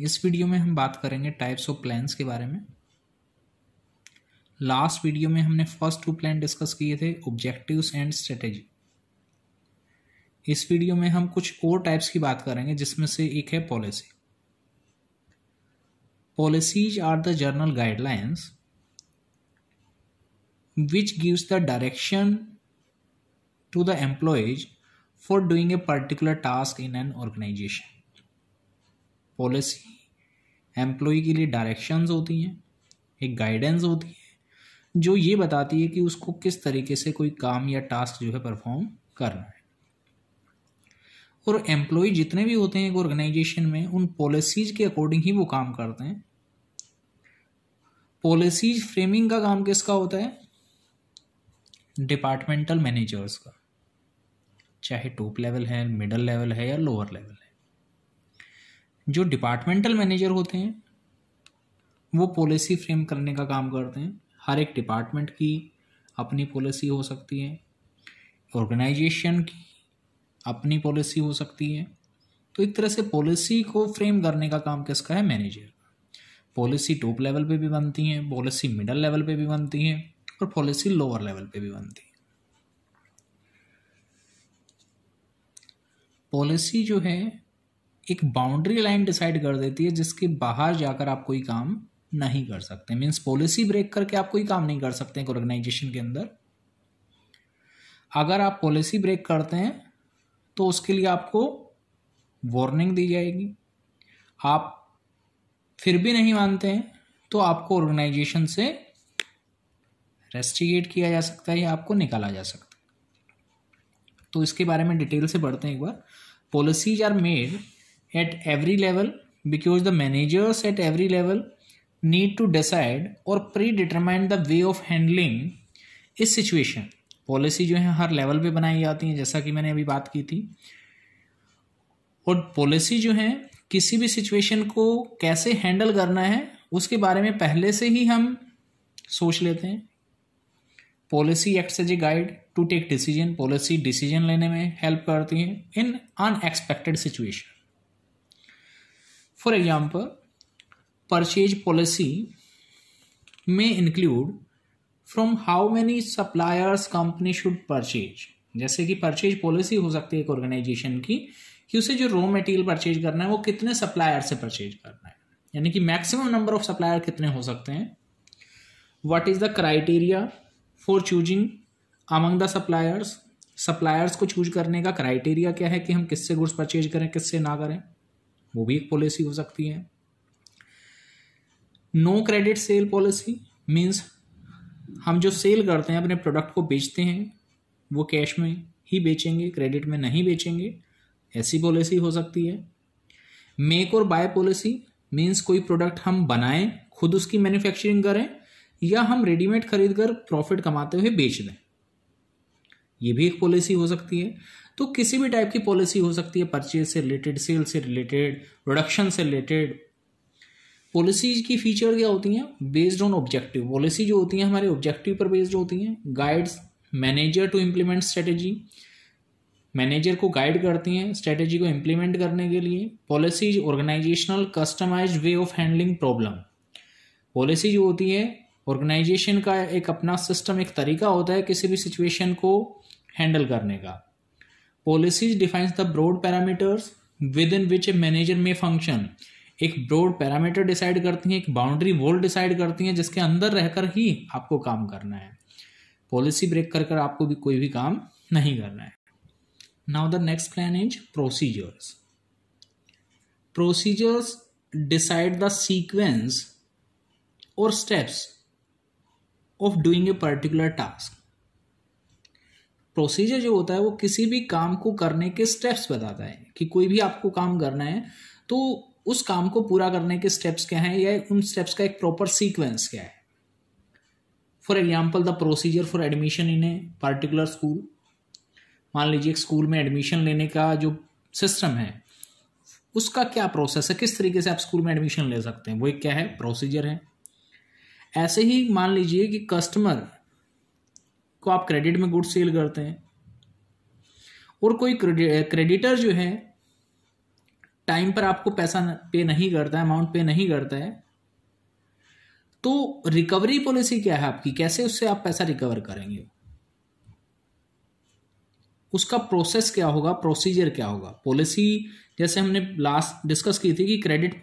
इस वीडियो में हम बात करेंगे टाइप्स ऑफ प्लान्स के बारे में लास्ट वीडियो में हमने फर्स्ट टू प्लान डिस्कस किए थे ऑब्जेक्टिव्स एंड स्ट्रेटेजी इस वीडियो में हम कुछ और टाइप्स की बात करेंगे जिसमें से एक है policy policies are the general guidelines which gives the direction to the employees for doing a particular task in an organisation policy employee के लिए डायरेक्शंस होती हैं एक गाइडेंस होती है जो ये बताती है कि उसको किस तरीके से कोई काम या टास्क जो है परफॉर्म करना है और एम्प्लॉय जितने भी होते हैं एक ऑर्गेनाइजेशन में उन पॉलिसीज के अकॉर्डिंग ही वो काम करते हैं पॉलिसीज फ्रेमिंग का काम किसका होता है डिपार्टमेंटल मैनेजर्स का चाहे टॉप लेवल है मिडल लेवल है या लोअर लेवल है जो डिपार्टमेंटल मैनेजर होते हैं वो पॉलिसी फ्रेम करने का काम करते हैं हर एक डिपार्टमेंट की अपनी पॉलिसी हो सकती है ऑर्गेनाइजेशन की अपनी पॉलिसी हो सकती है तो एक तरह से पॉलिसी को फ्रेम करने का काम किसका है मैनेजर पॉलिसी टॉप लेवल पे भी बनती हैं पॉलिसी मिडल लेवल पे भी बनती हैं और पॉलिसी लोअर लेवल पे भी बनती है पॉलिसी जो है एक बाउंड्री लाइन डिसाइड कर देती है जिसके बाहर जाकर आप कोई काम नहीं कर सकते मीन्स पॉलिसी ब्रेक करके आप कोई काम नहीं कर सकते एक ऑर्गेनाइजेशन के अंदर अगर आप पॉलिसी ब्रेक करते हैं तो उसके लिए आपको वार्निंग दी जाएगी आप फिर भी नहीं मानते हैं तो आपको ऑर्गेनाइजेशन से रेस्टिगेट किया जा सकता है या आपको निकाला जा सकता है तो इसके बारे में डिटेल से पढ़ते हैं एक बार policies are made at every level because the managers at every level need to decide or predetermine the way of handling इस सिचुएशन पॉलिसी जो है हर लेवल पे बनाई जाती है जैसा कि मैंने अभी बात की थी और पॉलिसी जो है किसी भी सिचुएशन को कैसे हैंडल करना है उसके बारे में पहले से ही हम सोच लेते हैं policy act as a guide to take decision policy decision लेने में हेल्प करती है in unexpected situation for example purchase policy में include from how many suppliers company should purchase जैसे कि परचेज पॉलिसी हो सकती है एक ऑर्गेनाइजेशन की कि उसे जो रॉ मटेरियल परचेज करना है वो कितने सप्लायर से परचेज करना है यानी कि मैक्सिमम नंबर ऑफ सप्लायर कितने हो सकते हैं what is the criteria for choosing among the suppliers suppliers को चूज करने का क्राइटेरिया क्या है कि हम किससे गुड्स परचेज करें किससे ना करें वो भी एक पॉलिसी हो सकती है no credit sale policy means हम जो सेल करते हैं अपने प्रोडक्ट को बेचते हैं वो कैश में ही बेचेंगे क्रेडिट में नहीं बेचेंगे ऐसी पॉलिसी हो सकती है मेक और बाय पॉलिसी मीन्स कोई प्रोडक्ट हम बनाएं खुद उसकी मैन्युफैक्चरिंग करें या हम रेडीमेड खरीद कर प्रॉफिट कमाते हुए बेच दें ये भी एक पॉलिसी हो सकती है तो किसी भी टाइप की पॉलिसी हो सकती है परचेज से रिलेटेड सेल से रिलेटेड प्रोडक्शन से रिलेटेड पॉलिसीज की फीचर क्या होती हैं बेस्ड ऑन ऑब्जेक्टिव पॉलिसी जो होती हैं हमारे ऑब्जेक्टिव पर बेस्ड होती हैं guides manager to implement strategy manager को गाइड करती हैं स्ट्रेटेजी को इम्प्लीमेंट करने के लिए policies organisational customise way of handling problem policy जो होती है ऑर्गेनाइजेशन का एक अपना सिस्टम एक तरीका होता है किसी भी सिचुएशन को हैंडल करने का policies defines the broad parameters within which a manager में फंक्शन एक ब्रॉड पैरामीटर डिसाइड करती हैं एक बाउंड्री वॉल डिसाइड करती हैं जिसके अंदर रहकर ही आपको काम करना है पॉलिसी ब्रेक कर कर आपको भी कोई भी काम नहीं करना है now the next plan is procedures procedures decide the sequence और steps of doing a particular task procedure जो होता है वो किसी भी काम को करने के स्टेप्स बताता है कि कोई भी आपको काम करना है तो उस काम को पूरा करने के स्टेप्स क्या हैं या उन स्टेप्स का एक प्रॉपर सीक्वेंस क्या है for example the procedure for admission in a particular school मान लीजिए एक स्कूल में एडमिशन लेने का जो सिस्टम है उसका क्या प्रोसेस है किस तरीके से आप स्कूल में एडमिशन ले सकते हैं वो एक क्या है प्रोसीजर है ऐसे ही मान लीजिए कि कस्टमर को आप क्रेडिट में गुड्स सेल करते हैं और कोई क्रेडिटर eh, जो है टाइम पर आपको पैसा पे नहीं करता है अमाउंट पे नहीं करता है तो रिकवरी पॉलिसी क्या है आपकी कैसे उससे आप पैसा रिकवर करेंगे उसका प्रोसेस क्या होगा प्रोसीजर क्या होगा पॉलिसी जैसे हमने लास्ट डिस्कस की थी कि क्रेडिट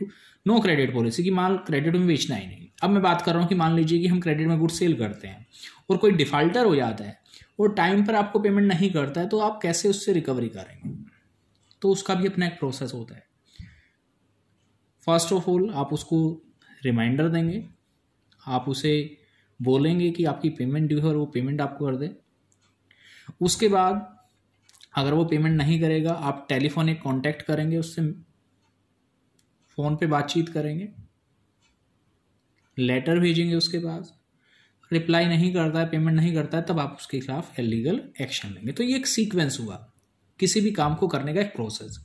नो क्रेडिट पॉलिसी कि माल क्रेडिट में बेचना ही नहीं अब मैं बात कर रहा हूँ कि मान लीजिए कि हम क्रेडिट में गुड सेल करते हैं और कोई डिफ़ाल्टर हो जाता है और टाइम पर आपको पेमेंट नहीं करता है तो आप कैसे उससे रिकवरी करेंगे तो उसका भी अपना एक प्रोसेस होता है फर्स्ट ऑफ ऑल आप उसको रिमाइंडर देंगे आप उसे बोलेंगे कि आपकी पेमेंट ड्यू है और वो पेमेंट आपको कर दे उसके बाद अगर वो पेमेंट नहीं करेगा आप टेलीफोनिक कांटेक्ट करेंगे उससे फ़ोन पे बातचीत करेंगे लेटर भेजेंगे उसके पास रिप्लाई नहीं करता है पेमेंट नहीं करता है तब आप उसके खिलाफ एलीगल एक्शन लेंगे तो ये एक सीक्वेंस हुआ किसी भी काम को करने का एक प्रोसेस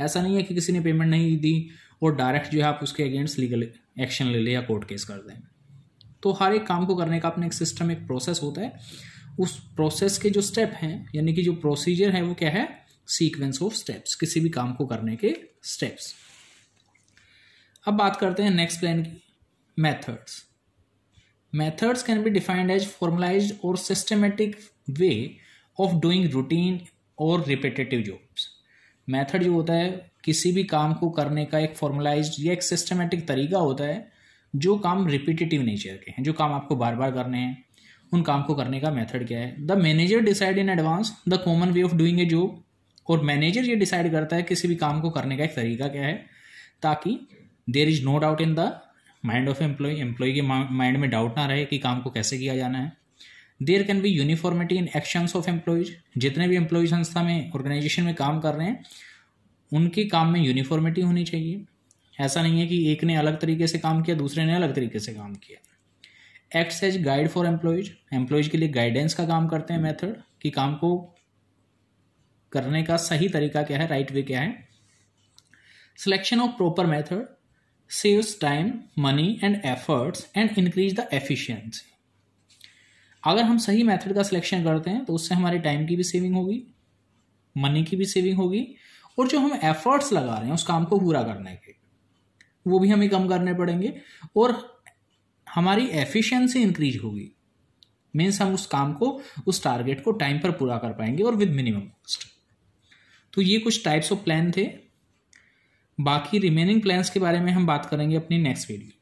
ऐसा नहीं है कि किसी ने पेमेंट नहीं दी और डायरेक्ट जो है आप उसके अगेंस्ट लीगल एक्शन ले लें या कोर्ट केस कर दें तो हर एक काम को करने का अपना एक सिस्टम एक प्रोसेस होता है उस प्रोसेस के जो स्टेप हैं यानी कि जो प्रोसीजर है वो क्या है सीक्वेंस ऑफ स्टेप्स किसी भी काम को करने के स्टेप्स अब बात करते हैं नेक्स्ट प्लान की methods methods can be defined as formalized or systematic way of doing routine और रिपीटेटिव जॉब्स मेथड जो होता है किसी भी काम को करने का एक फॉर्मलाइज या एक सिस्टमेटिक तरीका होता है जो काम रिपीटेटिव नेचर के हैं जो काम आपको बार बार करने हैं उन काम को करने का मेथड क्या है the manager decide in advance the common way of doing a job और मैनेजर ये डिसाइड करता है किसी भी काम को करने का एक तरीका क्या है ताकि there is no doubt in the mind of employee employee के माइंड में डाउट ना रहे कि काम को कैसे किया जाना है there can be uniformity in actions of employees जितने भी एम्प्लॉय संस्था में ऑर्गेनाइजेशन में काम कर रहे हैं उनके काम में यूनिफॉर्मिटी होनी चाहिए ऐसा नहीं है कि एक ने अलग तरीके से काम किया दूसरे ने अलग तरीके से काम किया act as guide for employees employees के लिए गाइडेंस का काम करते हैं मेथड कि काम को करने का सही तरीका क्या है राइट right वे क्या है selection of proper method saves time money and efforts and increase the efficiency अगर हम सही मेथड का सिलेक्शन करते हैं तो उससे हमारे टाइम की भी सेविंग होगी मनी की भी सेविंग होगी और जो हम एफर्ट्स लगा रहे हैं उस काम को पूरा करने के वो भी हमें कम करने पड़ेंगे और हमारी एफिशिएंसी इंक्रीज होगी मीन्स हम उस काम को उस टारगेट को टाइम पर पूरा कर पाएंगे और विद मिनिमम कॉस्ट तो ये कुछ टाइप्स ऑफ प्लान थे बाकी रिमेनिंग प्लान्स के बारे में हम बात करेंगे अपनी नेक्स्ट वीडियो